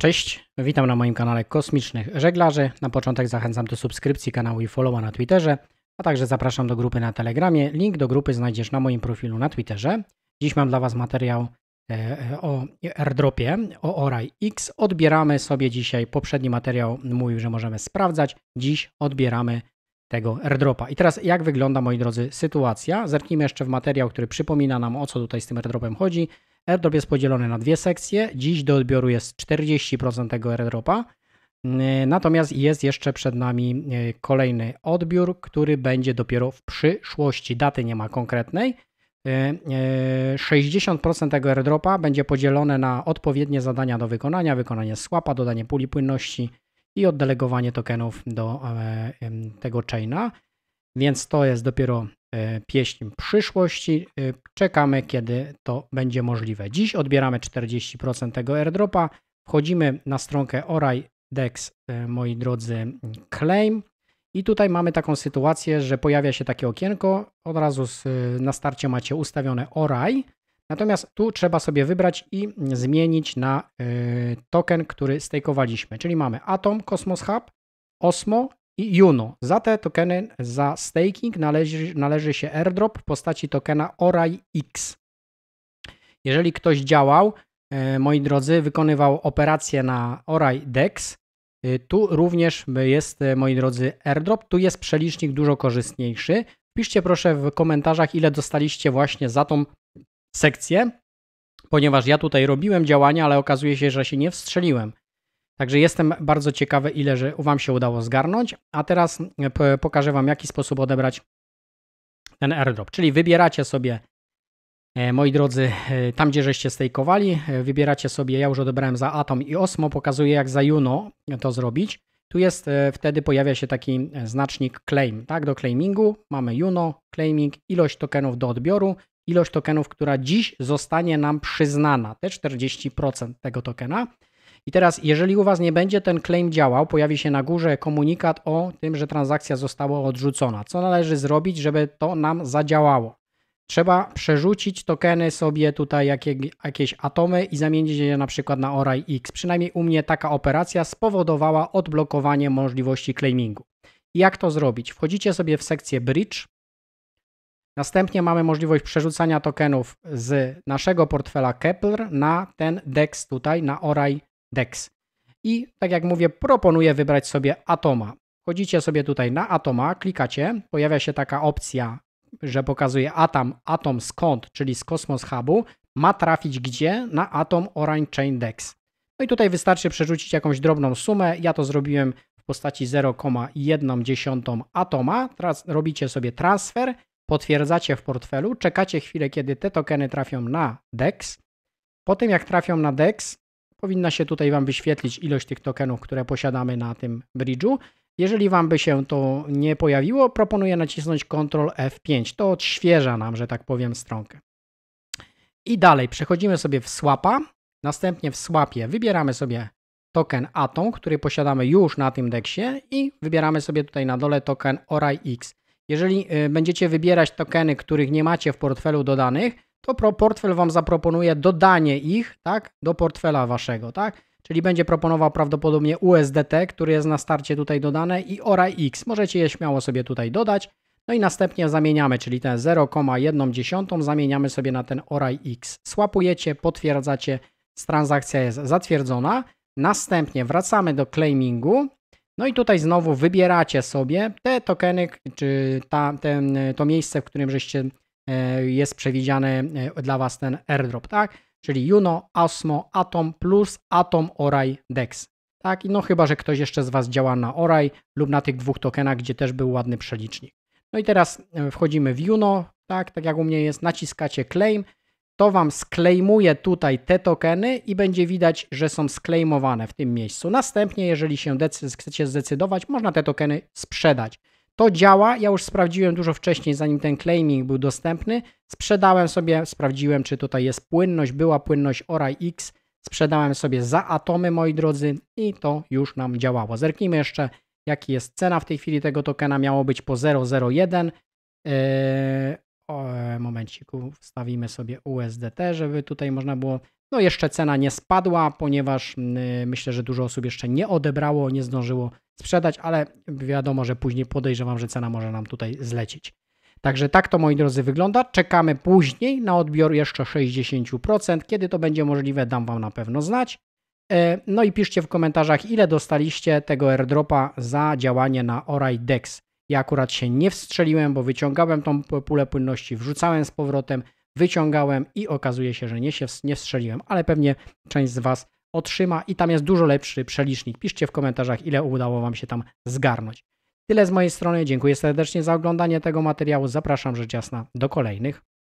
Cześć, witam na moim kanale Kosmicznych Żeglarzy. Na początek zachęcam do subskrypcji kanału i followa na Twitterze, a także zapraszam do grupy na Telegramie. Link do grupy znajdziesz na moim profilu na Twitterze. Dziś mam dla Was materiał e, e, o airdropie, o Oraj X. Odbieramy sobie dzisiaj, poprzedni materiał mówił, że możemy sprawdzać, dziś odbieramy tego airdropa. I teraz jak wygląda, moi drodzy, sytuacja? Zerknijmy jeszcze w materiał, który przypomina nam, o co tutaj z tym airdropem chodzi. Airdrop jest podzielony na dwie sekcje. Dziś do odbioru jest 40% tego airdropa. Y, natomiast jest jeszcze przed nami y, kolejny odbiór, który będzie dopiero w przyszłości. Daty nie ma konkretnej. 60% y, tego airdropa będzie podzielone na odpowiednie zadania do wykonania, wykonanie swapa, dodanie puli płynności i oddelegowanie tokenów do e, tego chaina. Więc to jest dopiero E, pieśń przyszłości. E, czekamy, kiedy to będzie możliwe. Dziś odbieramy 40% tego airdropa. Wchodzimy na stronkę Oraj Dex, e, moi drodzy, claim. I tutaj mamy taką sytuację, że pojawia się takie okienko. Od razu z, na starcie macie ustawione Oraj. Natomiast tu trzeba sobie wybrać i zmienić na y, token, który stakowaliśmy. Czyli mamy Atom Cosmos Hub, Osmo i Juno. Za te tokeny, za staking należy, należy się airdrop w postaci tokena Orai X. Jeżeli ktoś działał, e, moi drodzy, wykonywał operacje na Orai DEX, e, tu również jest, e, moi drodzy, airdrop. Tu jest przelicznik dużo korzystniejszy. Piszcie proszę w komentarzach, ile dostaliście właśnie za tą sekcję, ponieważ ja tutaj robiłem działania, ale okazuje się, że się nie wstrzeliłem. Także jestem bardzo ciekawy, ile że Wam się udało zgarnąć. A teraz e, pokażę Wam, jaki sposób odebrać ten airdrop. Czyli wybieracie sobie, e, moi drodzy, e, tam gdzie żeście stejkowali, wybieracie sobie, ja już odebrałem za Atom i Osmo, pokazuję jak za Juno to zrobić. Tu jest, wtedy pojawia się taki znacznik claim, tak, do claimingu mamy Juno, claiming, ilość tokenów do odbioru, ilość tokenów, która dziś zostanie nam przyznana, te 40% tego tokena. I teraz, jeżeli u Was nie będzie ten claim działał, pojawi się na górze komunikat o tym, że transakcja została odrzucona. Co należy zrobić, żeby to nam zadziałało? Trzeba przerzucić tokeny sobie tutaj jakieś atomy i zamienić je na przykład na ORAI X. Przynajmniej u mnie taka operacja spowodowała odblokowanie możliwości claimingu. Jak to zrobić? Wchodzicie sobie w sekcję Bridge. Następnie mamy możliwość przerzucania tokenów z naszego portfela Kepler na ten DEX tutaj, na ORAI DEX. I tak jak mówię, proponuję wybrać sobie Atoma. Chodzicie sobie tutaj na Atoma, klikacie, pojawia się taka opcja, że pokazuje Atom, Atom skąd, czyli z kosmos Hubu, ma trafić gdzie? Na Atom Orange Chain DEX. No i tutaj wystarczy przerzucić jakąś drobną sumę. Ja to zrobiłem w postaci 0,1 atoma. Teraz robicie sobie transfer, potwierdzacie w portfelu, czekacie chwilę, kiedy te tokeny trafią na DEX. Po tym jak trafią na DEX, Powinna się tutaj Wam wyświetlić ilość tych tokenów, które posiadamy na tym bridge'u. Jeżeli Wam by się to nie pojawiło, proponuję nacisnąć Ctrl F5. To odświeża nam, że tak powiem, stronkę. I dalej przechodzimy sobie w swapa. Następnie w swapie wybieramy sobie token Atom, który posiadamy już na tym deksie i wybieramy sobie tutaj na dole token ORAIX. Jeżeli y, będziecie wybierać tokeny, których nie macie w portfelu dodanych, to portfel Wam zaproponuje dodanie ich tak, do portfela Waszego. Tak? Czyli będzie proponował prawdopodobnie USDT, który jest na starcie tutaj dodane i ORAX. Możecie je śmiało sobie tutaj dodać. No i następnie zamieniamy, czyli ten 0,1 zamieniamy sobie na ten ORAX. Słapujecie, potwierdzacie, transakcja jest zatwierdzona. Następnie wracamy do claimingu. No i tutaj znowu wybieracie sobie te tokeny, czy ta, ten, to miejsce, w którym żeście E, jest przewidziany e, dla Was ten airdrop, tak? Czyli Juno, Asmo, Atom plus Atom, Oraj, Dex. Tak, no chyba, że ktoś jeszcze z Was działa na Oraj lub na tych dwóch tokenach, gdzie też był ładny przelicznik. No i teraz e, wchodzimy w Juno, tak, tak jak u mnie jest, naciskacie claim, to Wam sklejmuje tutaj te tokeny i będzie widać, że są sklejmowane w tym miejscu. Następnie, jeżeli się chcecie zdecydować, można te tokeny sprzedać. To działa, ja już sprawdziłem dużo wcześniej, zanim ten claiming był dostępny. Sprzedałem sobie, sprawdziłem, czy tutaj jest płynność, była płynność ORAI X. Sprzedałem sobie za atomy, moi drodzy, i to już nam działało. Zerknijmy jeszcze, jaki jest cena w tej chwili tego tokena. Miało być po 0,01. Yy, o, momenciku, wstawimy sobie USDT, żeby tutaj można było. No, jeszcze cena nie spadła, ponieważ yy, myślę, że dużo osób jeszcze nie odebrało, nie zdążyło sprzedać, ale wiadomo, że później podejrzewam, że cena może nam tutaj zlecieć. Także tak to moi drodzy wygląda. Czekamy później na odbiór jeszcze 60%. Kiedy to będzie możliwe, dam Wam na pewno znać. E, no i piszcie w komentarzach, ile dostaliście tego airdropa za działanie na Orai Dex. Ja akurat się nie wstrzeliłem, bo wyciągałem tą pulę płynności, wrzucałem z powrotem, wyciągałem i okazuje się, że nie się nie wstrzeliłem, ale pewnie część z Was otrzyma i tam jest dużo lepszy przelicznik. Piszcie w komentarzach, ile udało Wam się tam zgarnąć. Tyle z mojej strony. Dziękuję serdecznie za oglądanie tego materiału. Zapraszam rzecz jasna do kolejnych.